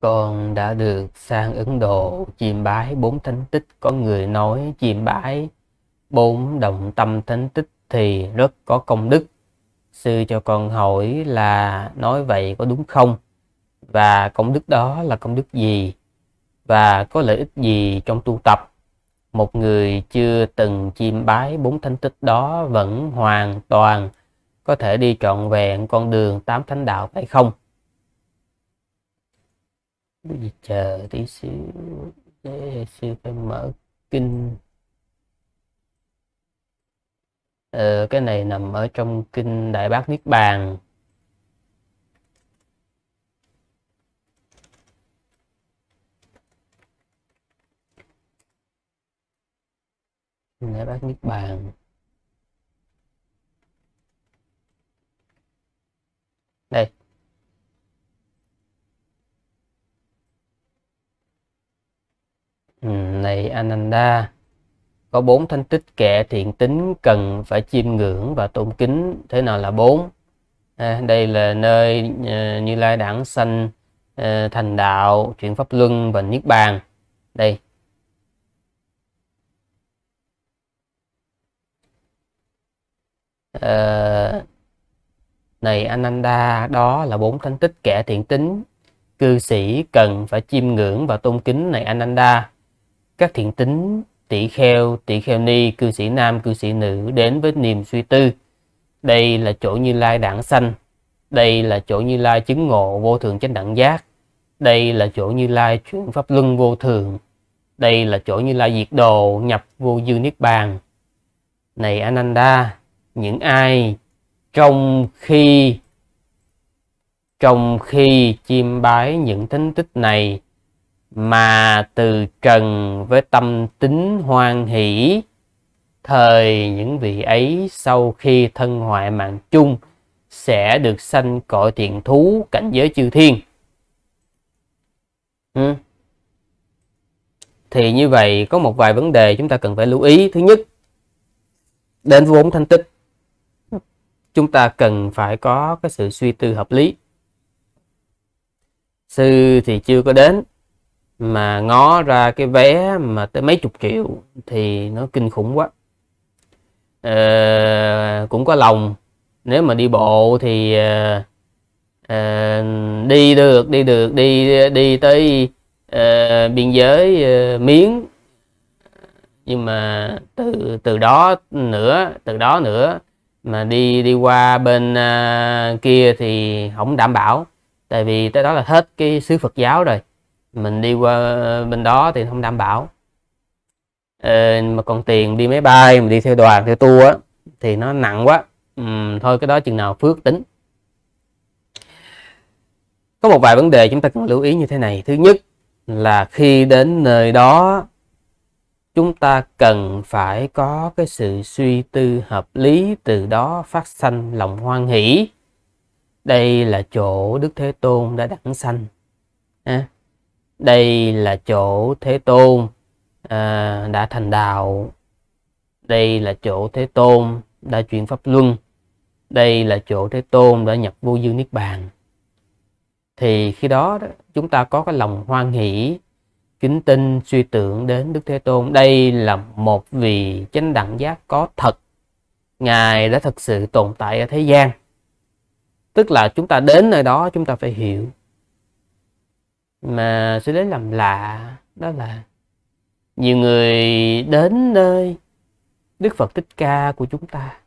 con đã được sang Ấn Độ chiêm bái bốn thánh tích có người nói chiêm bái bốn động tâm thánh tích thì rất có công đức sư cho con hỏi là nói vậy có đúng không và công đức đó là công đức gì và có lợi ích gì trong tu tập một người chưa từng chiêm bái bốn thánh tích đó vẫn hoàn toàn có thể đi trọn vẹn con đường tám thánh đạo phải không bây giờ chờ tí xíu để xíu phải mở kinh ờ, cái này nằm ở trong kinh đại bác niết bàn đại bác niết bàn này Ananda có bốn thánh tích kẻ thiện tính cần phải chiêm ngưỡng và tôn kính thế nào là bốn à, đây là nơi uh, như lai đảng sanh uh, thành đạo chuyển pháp luân và niết bàn đây uh, này Ananda đó là bốn thánh tích kẻ thiện tính cư sĩ cần phải chiêm ngưỡng và tôn kính này Ananda các thiện tính tỷ kheo, tỷ kheo ni, cư sĩ nam, cư sĩ nữ đến với niềm suy tư. Đây là chỗ Như Lai đảng sanh. Đây là chỗ Như Lai chứng ngộ vô thường chánh đẳng giác. Đây là chỗ Như Lai chuyển pháp luân vô thường. Đây là chỗ Như Lai diệt đồ nhập vô dư niết bàn. Này Ananda, những ai trong khi trong khi chiêm bái những thánh tích này mà từ trần với tâm tính hoan hỷ thời những vị ấy sau khi thân hoại mạng chung sẽ được sanh cõi thiện thú cảnh giới chư thiên ừ. thì như vậy có một vài vấn đề chúng ta cần phải lưu ý thứ nhất đến vốn thanh tích chúng ta cần phải có cái sự suy tư hợp lý sư thì chưa có đến mà ngó ra cái vé mà tới mấy chục triệu thì nó kinh khủng quá à, cũng có lòng nếu mà đi bộ thì à, à, đi được đi được đi đi tới à, biên giới à, miếng nhưng mà từ từ đó nữa từ đó nữa mà đi đi qua bên à, kia thì không đảm bảo tại vì tới đó là hết cái xứ Phật giáo rồi mình đi qua bên đó thì không đảm bảo ờ, mà còn tiền đi máy bay mà đi theo đoàn theo tour á thì nó nặng quá ừ, thôi cái đó chừng nào phước tính có một vài vấn đề chúng ta cần lưu ý như thế này thứ nhất là khi đến nơi đó chúng ta cần phải có cái sự suy tư hợp lý từ đó phát sanh lòng hoan hỷ đây là chỗ đức thế tôn đã đẳng sanh à, đây là chỗ thế tôn à, đã thành đạo đây là chỗ thế tôn đã chuyển pháp luân đây là chỗ thế tôn đã nhập vô dương niết bàn thì khi đó, đó chúng ta có cái lòng hoan hỷ kính tinh suy tưởng đến đức thế tôn đây là một vị chánh đẳng giác có thật ngài đã thật sự tồn tại ở thế gian tức là chúng ta đến nơi đó chúng ta phải hiểu mà sẽ lấy làm lạ đó là nhiều người đến nơi Đức Phật Thích Ca của chúng ta,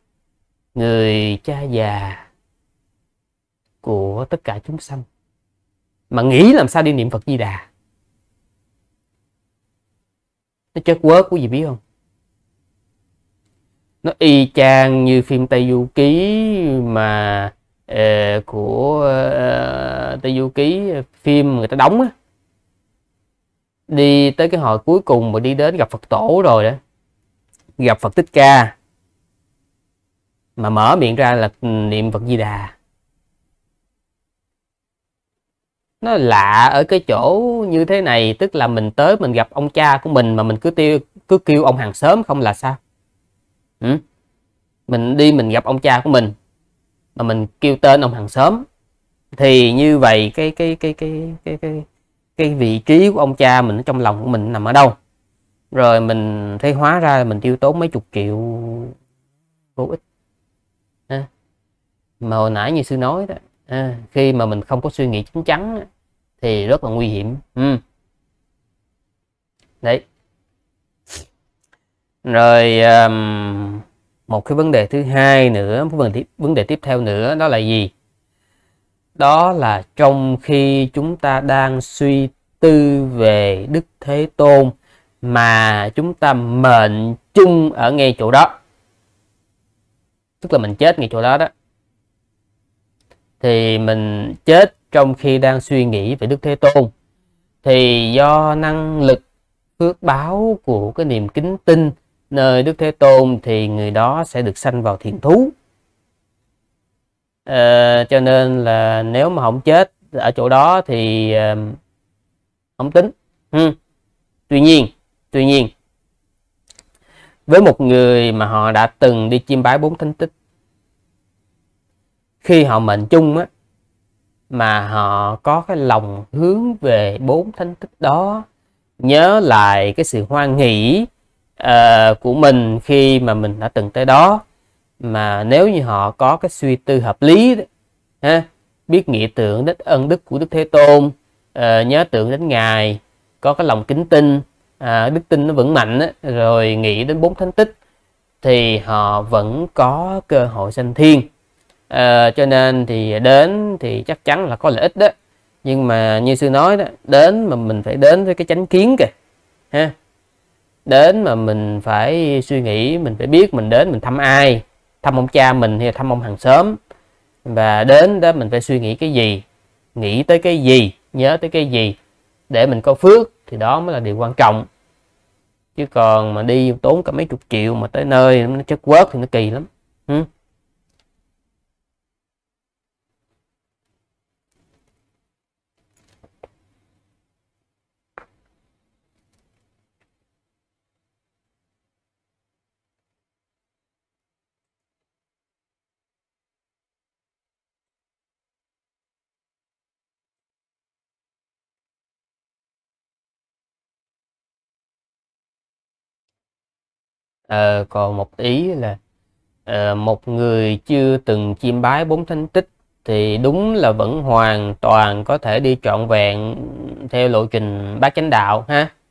người cha già của tất cả chúng sanh mà nghĩ làm sao đi niệm Phật Di Đà. Nó chất quớt của gì biết không? Nó y chang như phim Tây Du Ký mà Ờ, của uh, tây du ký phim người ta đóng á đi tới cái hồi cuối cùng mà đi đến gặp phật tổ rồi đó gặp phật tích ca mà mở miệng ra là ừ, niệm phật di đà nó lạ ở cái chỗ như thế này tức là mình tới mình gặp ông cha của mình mà mình cứ tiêu cứ kêu ông hàng xóm không là sao ừ? mình đi mình gặp ông cha của mình mà mình kêu tên ông hàng xóm thì như vậy cái cái cái cái cái cái cái vị trí của ông cha mình trong lòng của mình nằm ở đâu rồi mình thấy hóa ra mình tiêu tốn mấy chục triệu vô ích à. mà hồi nãy như sư nói đó à, khi mà mình không có suy nghĩ chín chắn thì rất là nguy hiểm ừ. đấy rồi um, một cái vấn đề thứ hai nữa một vấn đề, vấn đề tiếp theo nữa đó là gì đó là trong khi chúng ta đang suy tư về đức thế tôn mà chúng ta mệnh chung ở ngay chỗ đó tức là mình chết ngay chỗ đó đó thì mình chết trong khi đang suy nghĩ về đức thế tôn thì do năng lực phước báo của cái niềm kính tin nơi Đức Thế Tôn thì người đó sẽ được sanh vào thiền thú. À, cho nên là nếu mà không chết ở chỗ đó thì à, không tính. Ừ. Tuy nhiên, tuy nhiên với một người mà họ đã từng đi chiêm bái bốn thánh tích khi họ mệnh chung á mà họ có cái lòng hướng về bốn thánh tích đó nhớ lại cái sự hoan nghỉ uh, của mình khi mà mình đã từng tới đó mà nếu như họ có cái suy tư hợp lý ha, biết nghĩa tưởng đến ân đức của đức thế tôn uh, nhớ tưởng đến ngài có cái lòng kính tin uh, đức tin nó vững mạnh rồi nghĩ đến bốn thánh tích thì họ vẫn có cơ hội sanh thiên à, cho nên thì đến thì chắc chắn là có lợi ích đó nhưng mà như sư nói đó đến mà mình phải đến với cái chánh kiến kìa ha đến mà mình phải suy nghĩ mình phải biết mình đến mình thăm ai thăm ông cha mình hay thăm ông hàng xóm và đến đó mình phải suy nghĩ cái gì nghĩ tới cái gì nhớ tới cái gì để mình có phước thì đó mới là điều quan trọng chứ còn mà đi tốn cả mấy chục triệu mà tới nơi nó chất quớt thì nó kỳ lắm ừ. à, còn một ý là à, một người chưa từng chiêm bái bốn thánh tích thì đúng là vẫn hoàn toàn có thể đi trọn vẹn theo lộ trình bát chánh đạo ha